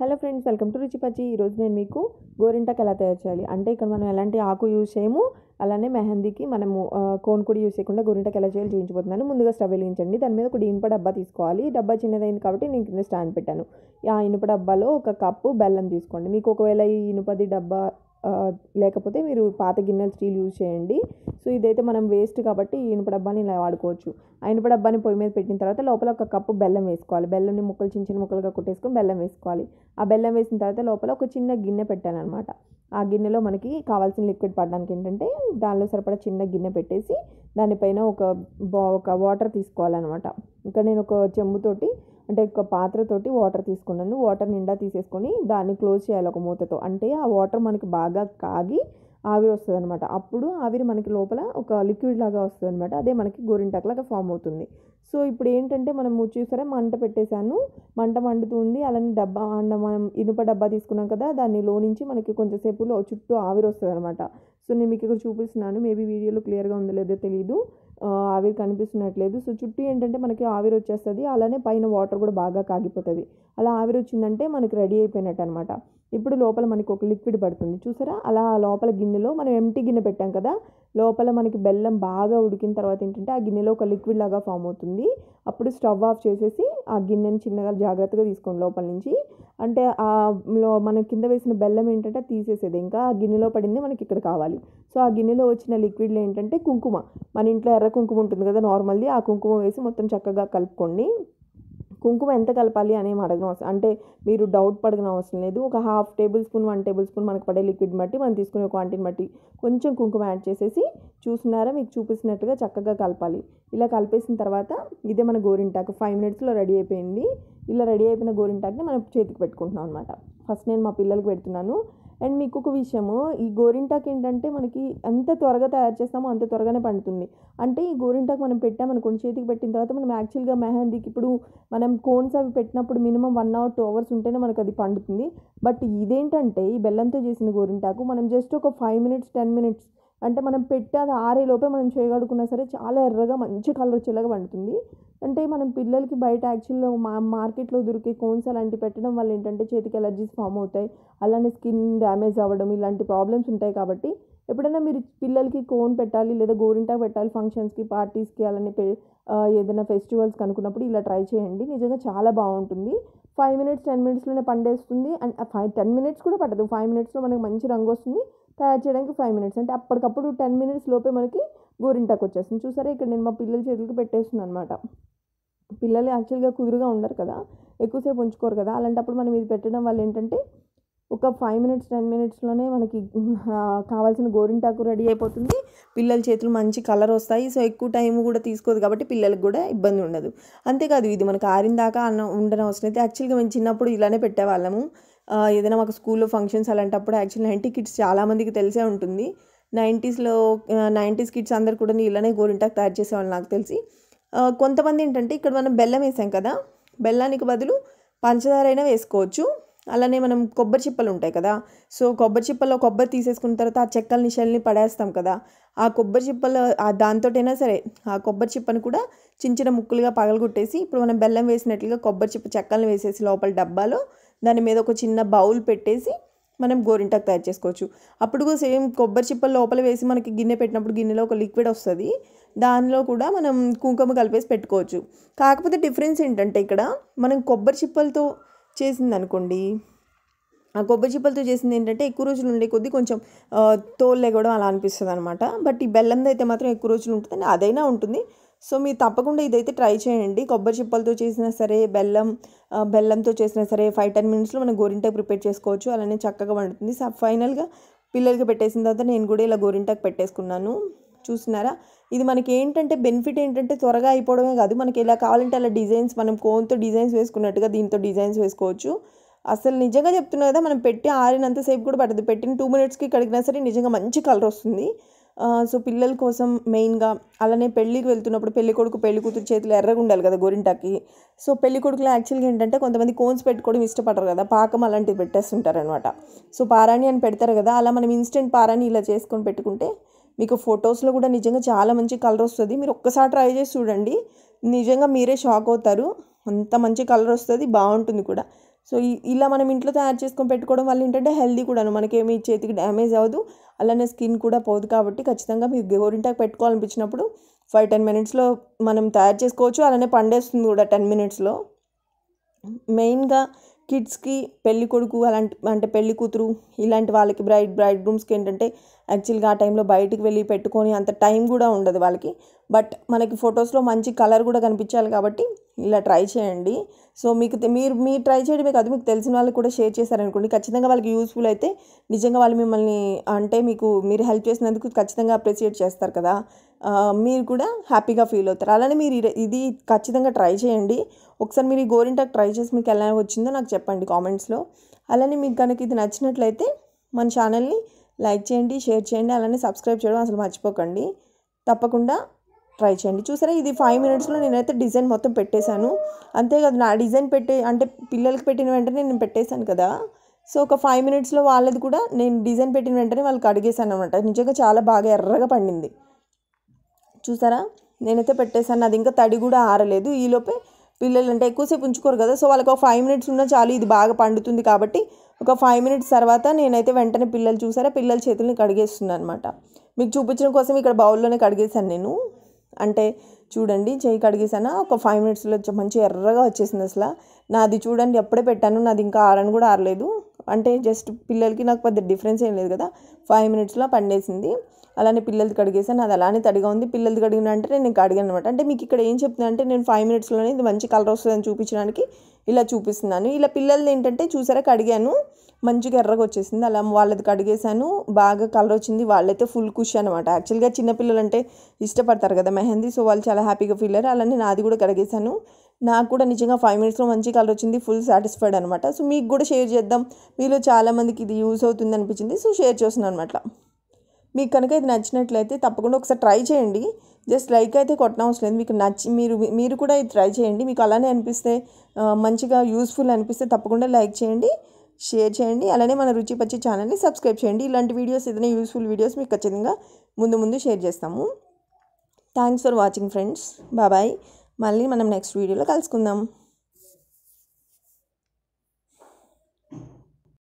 hello friends welcome to Ruchipachi ఈరోజు నేను మీకు గోరింటాకు ఎలా తయారు చేయాలి అంటే ఇక్కడ మనం ఎలాంటి ఆకు యూజ్ చేయము అలానే మెహందీకి మనము కోన్ కూడా యూజ్ చేయకుండా గోరింటాకు ఎలా చేయాలి చూపించబోతున్నాను ముందుగా స్టవ్ వెలిగించండి దాని మీద ఒక ఇనుప డబ్బా తీసుకోవాలి డబ్బా చిన్నదైంది కాబట్టి నేను కింద స్టాండ్ పెట్టాను ఆ ఇనుప డబ్బాలో ఒక కప్పు బెల్లం తీసుకోండి మీకు ఒకవేళ ఈ ఇనుపది డబ్బా లేకపోతే మీరు పాత గిన్నెలు స్టీల్ యూజ్ చేయండి సో ఇదైతే మనం వేస్ట్ కాబట్టి ఇనుప డబ్బాని ఇలా వాడుకోవచ్చు ఆ ఇనుప డబ్బాని పొయ్యి మీద పెట్టిన తర్వాత లోపల ఒక కప్పు బెల్లం వేసుకోవాలి బెల్లంని ముక్కలు చిన్న చిన్న ముక్కలుగా కొట్టేసుకొని బెల్లం వేసుకోవాలి ఆ బెల్లం వేసిన తర్వాత లోపల ఒక చిన్న గిన్నె పెట్టాను అనమాట ఆ గిన్నెలో మనకి కావాల్సిన లిక్విడ్ పడడానికి ఏంటంటే దానిలో సరిపడా చిన్న గిన్నె పెట్టేసి దానిపైన ఒక ఒక వాటర్ తీసుకోవాలన్నమాట ఇంకా నేను ఒక చెంబుతోటి అంటే ఒక పాత్రతోటి వాటర్ తీసుకున్నాను వాటర్ నిండా తీసేసుకొని దాన్ని క్లోజ్ చేయాలి ఒక మూతతో అంటే ఆ వాటర్ మనకి బాగా కాగి ఆవిరి వస్తుంది అనమాట అప్పుడు ఆవిరి మనకి లోపల ఒక లిక్విడ్ లాగా వస్తుంది అనమాట అదే మనకి గోరింటాకు లాగా ఫామ్ అవుతుంది సో ఇప్పుడు ఏంటంటే మనం చూసారా మంట పెట్టేశాను మంట మండుతుంది అలానే డబ్బా అండ మనం ఇనుప డబ్బా తీసుకున్నాం కదా దాన్ని లోనించి మనకి కొంచెంసేపులో చుట్టూ ఆవిరి వస్తుంది అనమాట సో నేను మీకు ఇక్కడ చూపిస్తున్నాను మేబీ వీడియోలో క్లియర్గా ఉందో లేదో తెలియదు ఆవిరి కనిపిస్తున్నట్లేదు సో చుట్టూ ఏంటంటే మనకి ఆవిరి వచ్చేస్తుంది అలానే పైన వాటర్ కూడా బాగా కాగిపోతుంది అలా ఆవిరి వచ్చిందంటే మనకి రెడీ అయిపోయినట్టు అనమాట ఇప్పుడు లోపల మనకి ఒక లిక్విడ్ పడుతుంది చూసారా అలా లోపల గిన్నెలో మనం ఎంటీ గిన్నె పెట్టాం కదా లోపల మనకి బెల్లం బాగా ఉడికిన తర్వాత ఏంటంటే ఆ గిన్నెలో ఒక లిక్విడ్ లాగా ఫామ్ అవుతుంది అప్పుడు స్టవ్ ఆఫ్ చేసేసి ఆ గిన్నెని చిన్నగా జాగ్రత్తగా తీసుకోండి లోపల నుంచి అంటే ఆలో మనం కింద వేసిన బెల్లం ఏంటంటే తీసేసేది ఇంకా ఆ గిన్నెలో పడింది మనకి ఇక్కడ కావాలి సో ఆ గిన్నెలో వచ్చిన లిక్విడ్లో ఏంటంటే కుంకుమ మన ఇంట్లో ఎర్ర కుంకుమ ఉంటుంది కదా నార్మల్ది ఆ కుంకుమ వేసి మొత్తం చక్కగా కలుపుకోండి కుంకుమ ఎంత కలపాలి అనేది అడగడం అవసరం అంటే మీరు డౌట్ పడగన అవసరం లేదు ఒక half tablespoon one tablespoon మనకు పడే లిక్విడ్ బట్టి మనం తీసుకునే క్వాంటిటీని బట్టి కొంచెం కుంకుమ యాడ్ చేసేసి చూసినారా మీకు చూపిస్తున్నట్టుగా చక్కగా కలపాలి ఇలా కలిపేసిన తర్వాత ఇదే మన గోరింటాకు ఫైవ్ మినిట్స్లో రెడీ అయిపోయింది ఇలా రెడీ అయిపోయిన గోరింటాకుని మనం చేతికి పెట్టుకుంటున్నాం అనమాట ఫస్ట్ నేను మా పిల్లలకు పెడుతున్నాను అండ్ మీకు ఒక విషయము ఈ గోరింటాకు ఏంటంటే మనకి ఎంత త్వరగా తయారు చేస్తామో అంత త్వరగానే పండుతుంది అంటే ఈ గోరింటాకు మనం పెట్టామనుకోండి చేతికి పెట్టిన తర్వాత మనం యాక్చువల్గా మెహందీకి ఇప్పుడు మనం కోన్స్ అవి పెట్టినప్పుడు minimum one hour two hours ఉంటేనే మనకు అది పండుతుంది బట్ ఇదేంటంటే ఈ బెల్లంతో చేసిన గోరింటాకు మనం జస్ట్ ఒక ఫైవ్ మినిట్స్ టెన్ మినిట్స్ అంటే మనం పెట్టి అది ఆరే లోపే మనం చేయగలుగుకున్నా సరే చాలా ఎర్రగా మంచి కలర్ వచ్చేలాగా పండుతుంది అంటే మనం పిల్లలకి బయట యాక్చువల్గా మా మార్కెట్లో దొరికే కోన్స్ అలాంటివి పెట్టడం వల్ల ఏంటంటే చేతికి ఎలర్జీస్ ఫామ్ అవుతాయి అలానే స్కిన్ డ్యామేజ్ అవ్వడం ఇలాంటి ప్రాబ్లమ్స్ ఉంటాయి కాబట్టి ఎప్పుడైనా మీరు పిల్లలకి కోన్ పెట్టాలి లేదా గోరింటా పెట్టాలి ఫంక్షన్స్కి పార్టీస్కి అలానే ఏదైనా ఫెస్టివల్స్ కనుక్కున్నప్పుడు ఇలా ట్రై చేయండి నిజంగా చాలా బాగుంటుంది ఫైవ్ మినిట్స్ టెన్ మినిట్స్లోనే పండేస్తుంది అండ్ ఫైవ్ టెన్ మినిట్స్ కూడా పట్టదు ఫైవ్ మినిట్స్లో మనకి మంచి రంగు వస్తుంది తయారు చేయడానికి ఫైవ్ మినిట్స్ అంటే అప్పటికప్పుడు టెన్ మినిట్స్ లోపే మనకి గోరింటాకు వచ్చేస్తుంది చూసారా ఇక్కడ నేను మా పిల్లల చేతులకు పెట్టేస్తున్నాను అనమాట పిల్లలు యాక్చువల్గా కుదురుగా ఉండరు కదా ఎక్కువసేపు ఉంచుకోరు కదా అలాంటప్పుడు మనం ఇది పెట్టడం వల్ల ఏంటంటే ఒక ఫైవ్ మినిట్స్ టెన్ మినిట్స్లోనే మనకి కావాల్సిన గోరింటాకు రెడీ అయిపోతుంది పిల్లల చేతులు మంచి కలర్ వస్తాయి సో ఎక్కువ టైం కూడా తీసుకోదు కాబట్టి పిల్లలకు కూడా ఇబ్బంది ఉండదు అంతేకాదు ఇది మనకు ఆరిన దాకా అన్న ఉండనవసరం అయితే యాక్చువల్గా మేము చిన్నప్పుడు ఇలానే పెట్టేవాళ్ళము ఏదైనా మాకు స్కూల్లో ఫంక్షన్స్ అలాంటప్పుడు యాక్చువల్ నైంటీ కిడ్స్ చాలామందికి తెలిసే ఉంటుంది నైంటీస్లో నైంటీస్ కిడ్స్ అందరు కూడా ఇలానే గోరింటాకు తయారు చేసేవాళ్ళు నాకు తెలిసి కొంతమంది ఏంటంటే ఇక్కడ మనం బెల్లం వేసాం కదా బెల్లానికి బదులు పంచదార అయినా వేసుకోవచ్చు అలానే మనం కొబ్బరి చిప్పలు ఉంటాయి కదా సో కొబ్బరి చిప్పల్లో కొబ్బరి తీసేసుకున్న తర్వాత ఆ చెక్కల నిషల్ని పడేస్తాం కదా ఆ కొబ్బరి చిప్పలు దాంతోటైనా సరే ఆ కొబ్బరి చిప్పను కూడా చిన్న చిన్న ముక్కలుగా పగలగొట్టేసి ఇప్పుడు మనం బెల్లం వేసినట్లుగా కొబ్బరి చిప్ప చెక్కలను వేసేసి లోపల డబ్బాలో దాని మీద ఒక చిన్న బౌల్ పెట్టేసి మనం గోరింటాకు తయారు చేసుకోవచ్చు అప్పుడు కూడా సేమ్ కొబ్బరి చిప్పలు లోపల వేసి మనకి గిన్నె పెట్టినప్పుడు గిన్నెలో ఒక లిక్విడ్ వస్తుంది దానిలో కూడా మనం కుంకుమ కలిపేసి పెట్టుకోవచ్చు కాకపోతే డిఫరెన్స్ ఏంటంటే ఇక్కడ మనం కొబ్బరి చిప్పలతో చేసింది అనుకోండి ఆ కొబ్బరి చిప్పలతో చేసింది ఏంటంటే ఎక్కువ రోజులు ఉండే కొద్ది కొంచెం తోలు లేకపోవడం అలా అనిపిస్తుంది అనమాట బట్ ఈ బెల్లంది అయితే మాత్రం ఎక్కువ రోజులు ఉంటుంది అదైనా ఉంటుంది సో మీరు తప్పకుండా ఇదైతే ట్రై చేయండి కొబ్బరి చిప్పలతో చేసినా సరే బెల్లం బెల్లంతో చేసినా సరే ఫైవ్ టెన్ మినిట్స్లో మనం గోరింటాకు ప్రిపేర్ చేసుకోవచ్చు అలానే చక్కగా వండుతుంది సో ఫైనల్గా పిల్లలకి పెట్టేసిన తర్వాత నేను కూడా ఇలా గోరింటాకు పెట్టేసుకున్నాను చూస్తున్నారా ఇది మనకి ఏంటంటే బెనిఫిట్ ఏంటంటే త్వరగా అయిపోవడమే కాదు మనకి ఎలా కావాలంటే అలా డిజైన్స్ మనం కోన్తో డిజైన్స్ వేసుకున్నట్టుగా దీంతో డిజైన్స్ వేసుకోవచ్చు అసలు నిజంగా చెప్తున్నా కదా మనం పెట్టి ఆరినంతసేపు కూడా పడదు పెట్టిన టూ మినిట్స్కి కడిగినా సరే నిజంగా మంచి కలర్ వస్తుంది సో పిల్లల కోసం మెయిన్గా అలానే పెళ్ళికి వెళ్తున్నప్పుడు పెళ్లి కొడుకు పెళ్లి కూతురు చేతులు ఎర్రగా ఉండాలి కదా గొరింటాకి సో పెళ్లి కొడుకులు యాక్చువల్గా ఏంటంటే కొంతమంది కోన్స్ పెట్టుకోవడం ఇష్టపడరు కదా పాకం అలాంటివి పెట్టేస్తుంటారనమాట సో పారాణి అని పెడతారు కదా అలా మనం ఇన్స్టెంట్ పారాణి ఇలా చేసుకొని పెట్టుకుంటే మీకు ఫొటోస్లో కూడా నిజంగా చాలా మంచి కలర్ వస్తుంది మీరు ఒక్కసారి ట్రై చేసి చూడండి నిజంగా మీరే షాక్ అవుతారు అంత మంచి కలర్ వస్తుంది బాగుంటుంది కూడా సో ఇలా మనం ఇంట్లో తయారు చేసుకొని పెట్టుకోవడం వల్ల ఏంటంటే హెల్దీ కూడాను మనకేమి చేతికి డ్యామేజ్ అవ్వదు అలానే స్కిన్ కూడా పోదు కాబట్టి ఖచ్చితంగా మీకు గోరింటాకు పెట్టుకోవాలనిపించినప్పుడు ఫైవ్ టెన్ మినిట్స్లో మనం తయారు చేసుకోవచ్చు అలానే పండేస్తుంది కూడా టెన్ మినిట్స్లో మెయిన్గా కిడ్స్కి పెళ్లి కొడుకు అలాంటి అంటే పెళ్లి కూతురు ఇలాంటి వాళ్ళకి బ్రైట్ బ్రైడ్ గ్రూమ్స్కి ఏంటంటే యాక్చువల్గా ఆ టైంలో బయటకు వెళ్ళి పెట్టుకొని అంత టైం కూడా ఉండదు వాళ్ళకి బట్ మనకి ఫొటోస్లో మంచి కలర్ కూడా కనిపించాలి కాబట్టి ఇలా ట్రై చేయండి సో మీకు మీరు మీరు ట్రై మీకు అది మీకు తెలిసిన వాళ్ళకి కూడా షేర్ చేశారనుకోండి ఖచ్చితంగా వాళ్ళకి యూస్ఫుల్ అయితే నిజంగా వాళ్ళు మిమ్మల్ని అంటే మీకు మీరు హెల్ప్ చేసినందుకు ఖచ్చితంగా అప్రిషియేట్ చేస్తారు కదా మీరు కూడా హ్యాపీగా ఫీల్ అవుతారు అలానే మీరు ఇది ఖచ్చితంగా ట్రై చేయండి ఒకసారి మీరు ఈ గోరింటాకు ట్రై చేసి మీకు ఎలా వచ్చిందో నాకు చెప్పండి కామెంట్స్లో అలానే మీకు కనుక ఇది నచ్చినట్లయితే మన ఛానల్ని లైక్ చేయండి షేర్ చేయండి అలానే సబ్స్క్రైబ్ చేయడం అసలు మర్చిపోకండి తప్పకుండా ట్రై చేయండి చూసారా ఇది ఫైవ్ మినిట్స్లో నేనైతే డిజైన్ మొత్తం పెట్టేశాను అంతేకాదు నా డిజైన్ పెట్టే అంటే పిల్లలకి పెట్టిన వెంటనే నేను పెట్టేశాను కదా సో ఒక ఫైవ్ మినిట్స్లో వాళ్ళది కూడా నేను డిజైన్ పెట్టిన వెంటనే వాళ్ళకి అడిగేశాను అనమాట నిజంగా చాలా బాగా ఎర్రగా పండింది చూసారా నేనైతే పెట్టేశాను అది ఇంకా తడి కూడా ఆరలేదు ఈలోపే పిల్లలు అంటే ఎక్కువసేపు ఉంచుకోరు కదా సో వాళ్ళకి ఒక ఫైవ్ మినిట్స్ ఉన్నా చాలు ఇది బాగా పండుతుంది కాబట్టి ఒక ఫైవ్ మినిట్స్ తర్వాత నేనైతే వెంటనే పిల్లలు చూసారా పిల్లల చేతులని కడిగేస్తున్నాను అనమాట మీకు చూపించడం కోసం ఇక్కడ బౌల్లోనే కడిగేశాను నేను అంటే చూడండి చేయి కడిగేసానా ఒక ఫైవ్ మినిట్స్లో మంచి ఎర్రగా వచ్చేసింది అసలు నాది చూడండి అప్పుడే పెట్టాను నాది ఇంకా ఆరని కూడా ఆరలేదు అంటే జస్ట్ పిల్లలకి నాకు పెద్ద డిఫరెన్స్ ఏం లేదు కదా ఫైవ్ మినిట్స్లో పండేసింది అలానే పిల్లలది కడిగేసాను అది అలానే తడిగా ఉంది పిల్లలది కడిగిన అంటే నేను ఇంకా అడిగాను అనమాట అంటే మీకు ఇక్కడ ఏం చెప్తున్నా అంటే నేను ఫైవ్ మినిట్స్లోనే ఇది మంచి కలర్ వస్తుందని చూపించడానికి ఇలా చూపిస్తున్నాను ఇలా పిల్లలది ఏంటంటే చూసారా కడిగాను మంచిగా ఎర్రగా వచ్చేసింది అలా వాళ్ళది కడిగేశాను బాగా కలర్ వచ్చింది వాళ్ళైతే ఫుల్ ఖుషి అనమాట యాక్చువల్గా చిన్నపిల్లలు అంటే ఇష్టపడతారు కదా మెహందీ సో వాళ్ళు చాలా హ్యాపీగా ఫీల్ అయ్యారు అలానే నాది కూడా కడిగేశాను నాకు కూడా నిజంగా ఫైవ్ మినిట్స్లో మంచి కలర్ వచ్చింది ఫుల్ సాటిస్ఫైడ్ అనమాట సో మీకు కూడా షేర్ చేద్దాం మీలో చాలామందికి ఇది యూస్ అవుతుంది అనిపించింది సో షేర్ చేస్తున్నాను అనమాట మీకు కనుక ఇది నచ్చినట్లయితే తప్పకుండా ఒకసారి ట్రై చేయండి జస్ట్ లైక్ అయితే కొట్టడం అవసరం లేదు మీకు నచ్చి మీరు మీరు కూడా ఇది ట్రై చేయండి మీకు అలానే అనిపిస్తే మంచిగా యూస్ఫుల్ అనిపిస్తే తప్పకుండా లైక్ చేయండి షేర్ చేయండి అలానే మన రుచి పచ్చి ఛానల్ని సబ్స్క్రైబ్ చేయండి ఇలాంటి వీడియోస్ ఏదైనా యూస్ఫుల్ వీడియోస్ మీకు ఖచ్చితంగా ముందు ముందు షేర్ చేస్తాము థ్యాంక్స్ ఫర్ వాచింగ్ ఫ్రెండ్స్ బాబాయ్ మళ్ళీ మనం నెక్స్ట్ వీడియోలో కలుసుకుందాం